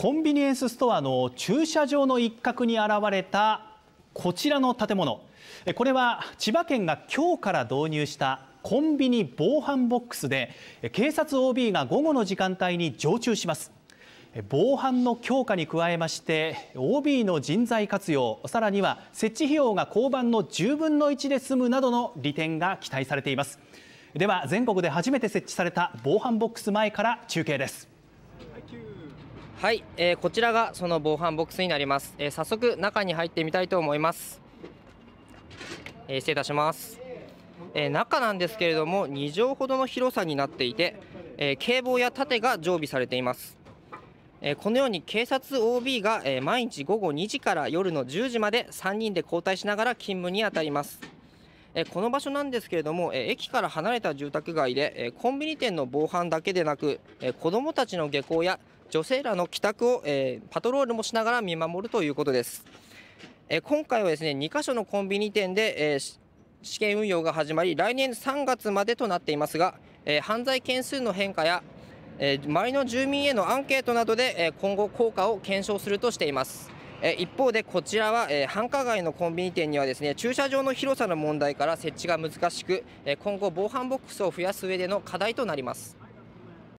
コンビニエンスストアの駐車場の一角に現れたこちらの建物これは千葉県が今日から導入したコンビニ防犯ボックスで警察 OB が午後の時間帯に常駐します防犯の強化に加えまして OB の人材活用さらには設置費用が交番の10分の1で済むなどの利点が期待されていますでは全国で初めて設置された防犯ボックス前から中継ですはい、えー、こちらがその防犯ボックスになります、えー、早速中に入ってみたいと思います、えー、失礼いたします、え中なんですけれども2畳ほどの広さになっていて、え警棒や盾が常備されています、えこのように警察 OB が、え毎日午後2時から夜の10時まで3人で交代しながら勤務に当たりますえこの場所なんですけれども、え駅から離れた住宅街で、えコンビニ店の防犯だけでなく、え子どもたちの下校や女性らの帰宅を、えー、パトロールもしながら見守るということです。え今回はですね、2カ所のコンビニ店で、えー、試験運用が始まり、来年3月までとなっていますが、えー、犯罪件数の変化や、えー、周りの住民へのアンケートなどで、え今後効果を検証するとしています。え一方でこちらは、え繁華街のコンビニ店にはですね駐車場の広さの問題から設置が難しく、え今後防犯ボックスを増やす上での課題となります。